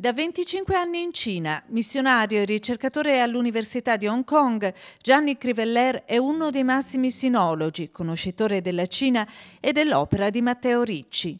Da 25 anni in Cina, missionario e ricercatore all'Università di Hong Kong, Gianni Criveller è uno dei massimi sinologi, conoscitore della Cina e dell'opera di Matteo Ricci.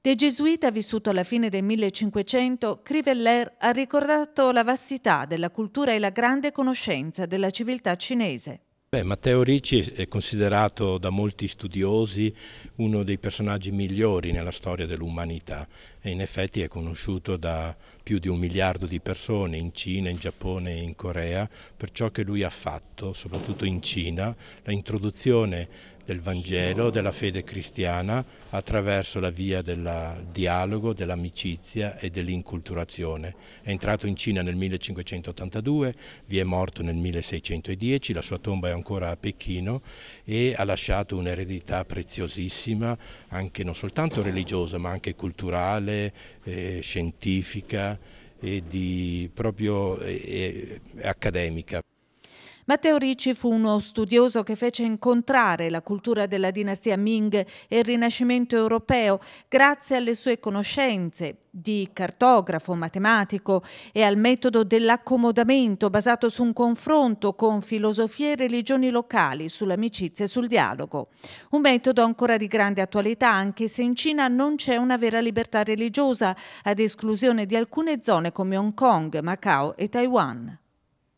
De gesuita vissuto alla fine del 1500, Criveller ha ricordato la vastità della cultura e la grande conoscenza della civiltà cinese. Beh, Matteo Ricci è considerato da molti studiosi uno dei personaggi migliori nella storia dell'umanità e in effetti è conosciuto da più di un miliardo di persone in Cina, in Giappone e in Corea per ciò che lui ha fatto, soprattutto in Cina, l'introduzione del Vangelo, della fede cristiana attraverso la via del dialogo, dell'amicizia e dell'inculturazione. È entrato in Cina nel 1582, vi è morto nel 1610, la sua tomba è ancora a Pechino e ha lasciato un'eredità preziosissima, anche non soltanto religiosa, ma anche culturale, eh, scientifica e di, proprio eh, eh accademica. Matteo Ricci fu uno studioso che fece incontrare la cultura della dinastia Ming e il Rinascimento europeo grazie alle sue conoscenze di cartografo matematico e al metodo dell'accomodamento basato su un confronto con filosofie e religioni locali, sull'amicizia e sul dialogo. Un metodo ancora di grande attualità anche se in Cina non c'è una vera libertà religiosa, ad esclusione di alcune zone come Hong Kong, Macao e Taiwan.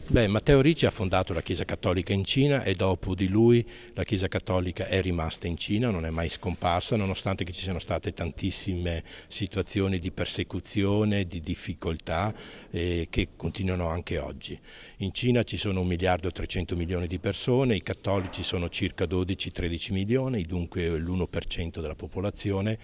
Beh, Matteo Ricci ha fondato la Chiesa Cattolica in Cina e dopo di lui la Chiesa Cattolica è rimasta in Cina, non è mai scomparsa, nonostante ci siano state tantissime situazioni di persecuzione, di difficoltà eh, che continuano anche oggi. In Cina ci sono 1 miliardo e 300 milioni di persone, i cattolici sono circa 12-13 milioni, dunque l'1% della popolazione,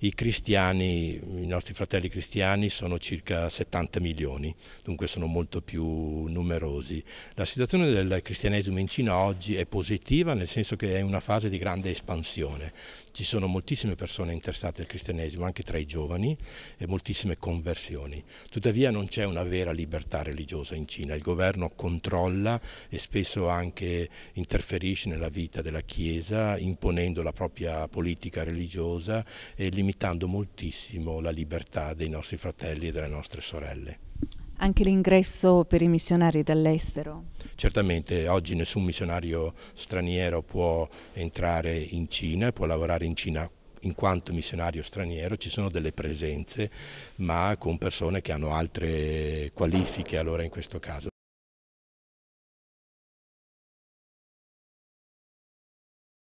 i cristiani, i nostri fratelli cristiani sono circa 70 milioni, dunque sono molto più numerosi numerosi. La situazione del cristianesimo in Cina oggi è positiva nel senso che è una fase di grande espansione. Ci sono moltissime persone interessate al cristianesimo, anche tra i giovani, e moltissime conversioni. Tuttavia non c'è una vera libertà religiosa in Cina. Il governo controlla e spesso anche interferisce nella vita della Chiesa, imponendo la propria politica religiosa e limitando moltissimo la libertà dei nostri fratelli e delle nostre sorelle. Anche l'ingresso per i missionari dall'estero? Certamente, oggi nessun missionario straniero può entrare in Cina, può lavorare in Cina in quanto missionario straniero ci sono delle presenze, ma con persone che hanno altre qualifiche allora in questo caso.